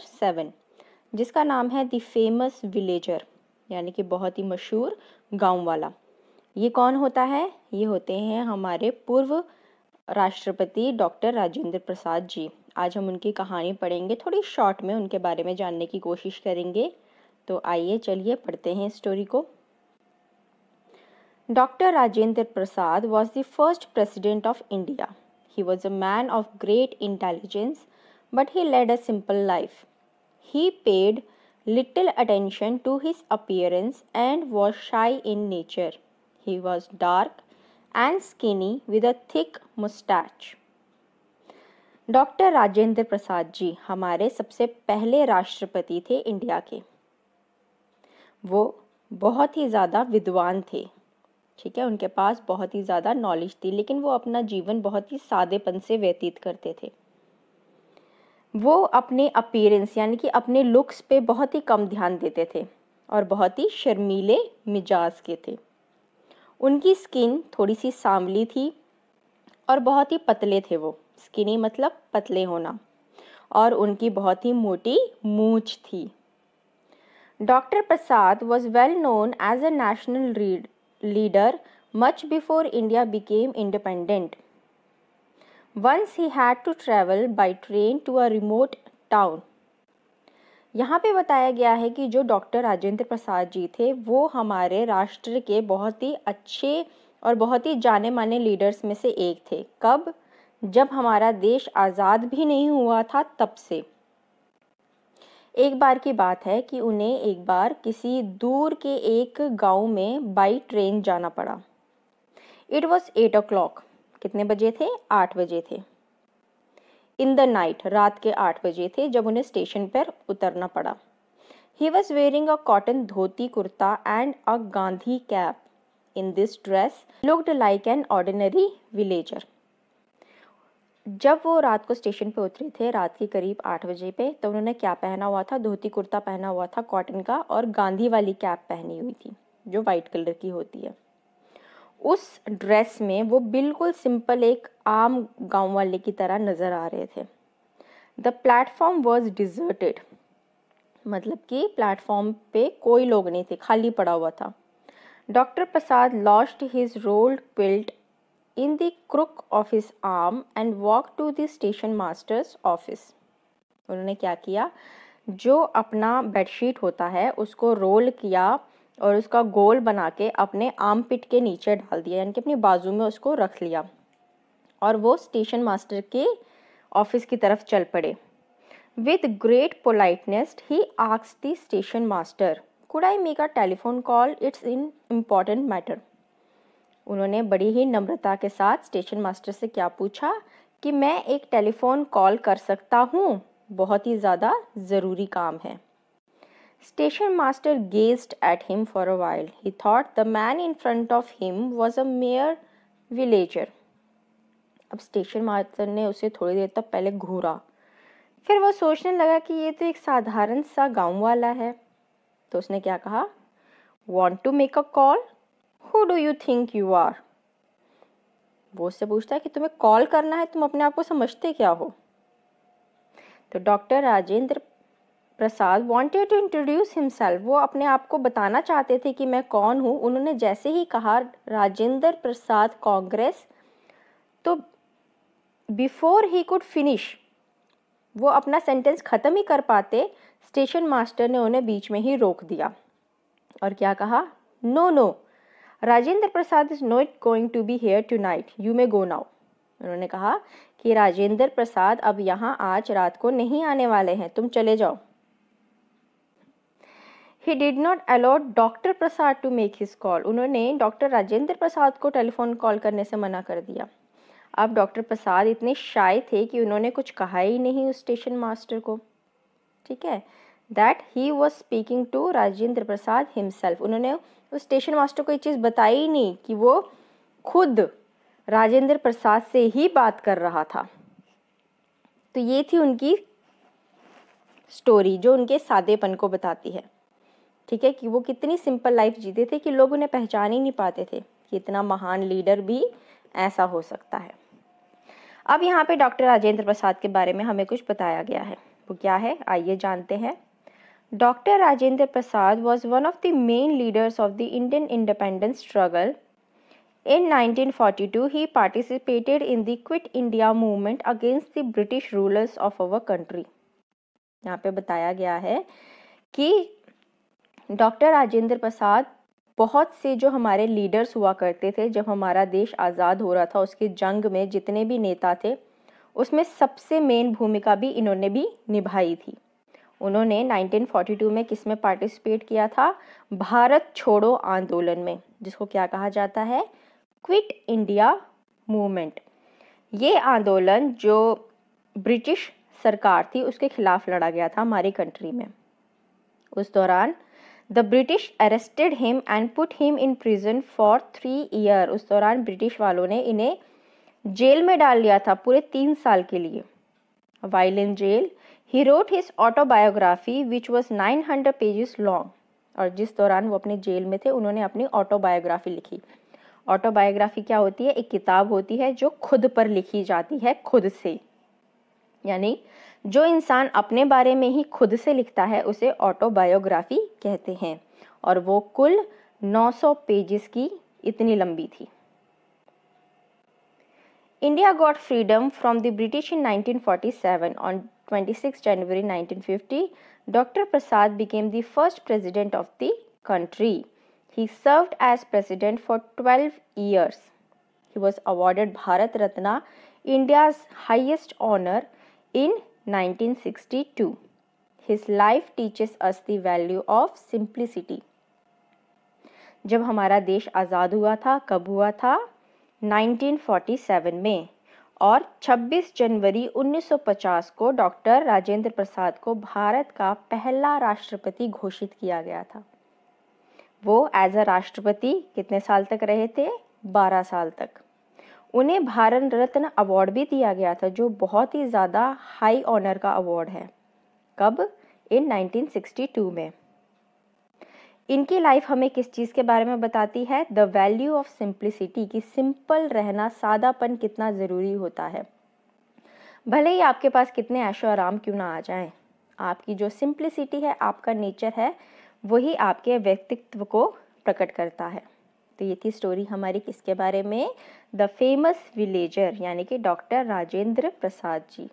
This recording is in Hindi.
सेवन जिसका नाम है द फेमस विलेजर यानी कि बहुत ही मशहूर गांव वाला ये कौन होता है ये होते हैं हमारे पूर्व राष्ट्रपति डॉक्टर राजेंद्र प्रसाद जी आज हम उनकी कहानी पढ़ेंगे थोड़ी शॉर्ट में उनके बारे में जानने की कोशिश करेंगे तो आइए चलिए पढ़ते हैं स्टोरी को doctor Rajendra Prasad was the first president of India he was a man of great intelligence but he led a simple life. He paid little attention to his appearance and was shy in nature. He was dark and skinny with a thick mustache. Doctor Rajendra Prasad ji हमारे सबसे पहले राष्ट्रपति थे इंडिया के वो बहुत ही ज़्यादा विद्वान थे ठीक है उनके पास बहुत ही ज़्यादा नॉलेज थी लेकिन वो अपना जीवन बहुत ही सादेपन से व्यतीत करते थे वो अपने अपीयरेंस यानी कि अपने लुक्स पे बहुत ही कम ध्यान देते थे और बहुत ही शर्मीले मिजाज के थे उनकी स्किन थोड़ी सी सांवली थी और बहुत ही पतले थे वो स्किनी मतलब पतले होना और उनकी बहुत ही मोटी मूछ थी doctor Prasad was well known as a national leader much before India became independent once he had to travel by train to a remote town यहाँ पे बताया गया है कि जो डॉक्टर राजेंद्र प्रसाद जी थे वो हमारे राष्ट्र के बहुत ही अच्छे और बहुत ही जाने माने लीडर्स में से एक थे कब जब हमारा देश आज़ाद भी नहीं हुआ था तब से एक बार की बात है कि उन्हें एक बार किसी दूर के एक गांव में बाई ट्रेन जाना पड़ा it was eight o'clock कितने बजे थे आठ बजे थे इन द नाइट रात के आठ बजे थे जब उन्हें स्टेशन पर उतरना पड़ा he was wearing a cotton dhoti kurta and a Gandhi cap in this dress looked like an ordinary villager जब वो रात को स्टेशन पे उतरे थे रात के करीब आठ बजे पे तो उन्होंने क्या पहना हुआ था धोती कुर्ता पहना हुआ था कॉटन का और गांधी वाली कैप पहनी हुई थी जो वाइट कलर की होती है उस ड्रेस में वो बिल्कुल सिंपल एक आम गांव वाले की तरह नज़र आ रहे थे द प्लेटफॉर्म वॉज डिज़र्टेड मतलब कि प्लेटफॉर्म पे कोई लोग नहीं थे खाली पड़ा हुआ था doctor Prasad lost his rolled quilt in the crook of his arm and walk to the station master's office उन्होंने क्या किया जो अपना बेडशीट होता है उसको रोल किया और उसका गोल बना के अपने आम पिट के नीचे डाल दिया यानी कि अपनी बाजू में उसको रख लिया और वो स्टेशन मास्टर के ऑफिस की तरफ चल पड़े with great politeness he asks the station master could I make a telephone call it's in important matter उन्होंने बड़ी ही नम्रता के साथ स्टेशन मास्टर से क्या पूछा कि मैं एक टेलीफोन कॉल कर सकता हूँ बहुत ही ज़्यादा ज़रूरी काम है Station master gazed at him for a while. He thought the man in front of him was a mere villager. अब स्टेशन मास्टर ने उसे थोड़ी देर तक पहले घूरा फिर वो सोचने लगा कि ये तो एक साधारण सा गांव वाला है तो उसने क्या कहा want to make a call who do you think you are वो उससे पूछता है कि तुम्हें कॉल करना है तुम अपने आप को समझते क्या हो तो doctor Rajendra Prasad wanted to introduce himself वो अपने आप को बताना चाहते थे कि मैं कौन हूँ उन्होंने जैसे ही कहा राजेंद्र प्रसाद कांग्रेस तो बिफोर ही कुड फिनिश वो अपना सेंटेंस ख़त्म ही कर पाते स्टेशन मास्टर ने उन्हें बीच में ही रोक दिया और क्या कहा no no Rajendra Prasad is not going to be here tonight you may go now उन्होंने कहा कि राजेंद्र प्रसाद अब यहाँ आज रात को नहीं आने वाले हैं तुम चले जाओ he did not allowed doctor Prasad to make his call उन्होंने डॉक्टर राजेंद्र प्रसाद को टेलीफोन कॉल करने से मना कर दिया अब डॉक्टर प्रसाद इतने शाए थे कि उन्होंने कुछ कहा ही नहीं उस स्टेशन मास्टर को ठीक है that he was speaking to Rajendra Prasad himself उन्होंने उस स्टेशन मास्टर को ये चीज़ बताई ही नहीं कि वो खुद राजेंद्र प्रसाद से ही बात कर रहा था तो ये थी उनकी स्टोरी जो उनके सादेपन को बताती है ठीक है कि वो कितनी सिंपल लाइफ जीते थे कि लोग उन्हें पहचान ही नहीं पाते थे कि इतना महान लीडर भी ऐसा हो सकता है अब यहाँ पे डॉक्टर राजेंद्र प्रसाद के बारे में हमें कुछ बताया गया है वो क्या है आइए जानते हैं doctor Rajendra Prasad was one of the main leaders of the Indian independence struggle in 1942, he participated in the quit India movement against the British rulers of our country यहाँ पे बताया गया है कि डॉक्टर राजेंद्र प्रसाद बहुत से जो हमारे लीडर्स हुआ करते थे जब हमारा देश आज़ाद हो रहा था उसके जंग में जितने भी नेता थे उसमें सबसे मेन भूमिका भी इन्होंने भी निभाई थी उन्होंने 1942 में किस में पार्टिसिपेट किया था भारत छोड़ो आंदोलन में जिसको क्या कहा जाता है क्विट इंडिया मूवमेंट ये आंदोलन जो ब्रिटिश सरकार थी उसके खिलाफ लड़ा गया था हमारी कंट्री में उस दौरान the British arrested him and put him in prison for three year उस दौरान ब्रिटिश वालों ने इन्हें जेल में डाल लिया था पूरे तीन साल के लिए while in jail he wrote his autobiography which was nine hundred pages long और जिस दौरान वो अपने जेल में थे उन्होंने अपनी ऑटोबायोग्राफी लिखी ऑटोबायोग्राफी क्या होती है एक किताब होती है जो खुद पर लिखी जाती है खुद से यानी जो इंसान अपने बारे में ही खुद से लिखता है उसे ऑटोबायोग्राफी कहते हैं और वो कुल 900 पेजेस की इतनी लंबी थी India got freedom from the British in 1947 on 26 January 1950 doctor Prasad became the first president of the country he served as president for 12 years he was awarded Bharat Ratna India's highest honour in 1962. His life teaches us the value of simplicity. जब हमारा देश आज़ाद हुआ था कब हुआ था 1947 में और 26 जनवरी 1950 को डॉक्टर राजेंद्र प्रसाद को भारत का पहला राष्ट्रपति घोषित किया गया था वो एज अ राष्ट्रपति कितने साल तक रहे थे 12 साल तक उन्हें भारत रत्न अवार्ड भी दिया गया था जो बहुत ही ज़्यादा हाई ऑनर का अवार्ड है कब इन 1962 में इनकी लाइफ हमें किस चीज़ के बारे में बताती है द वैल्यू ऑफ सिंप्लिसिटी कि सिंपल रहना सादापन कितना ज़रूरी होता है भले ही आपके पास कितने ऐशो आराम क्यों ना आ जाएं आपकी जो सिंप्लिसिटी है आपका नेचर है वही आपके व्यक्तित्व को प्रकट करता है तो ये थी स्टोरी हमारी किसके बारे में द फेमस विलेजर यानी कि डॉक्टर राजेंद्र प्रसाद जी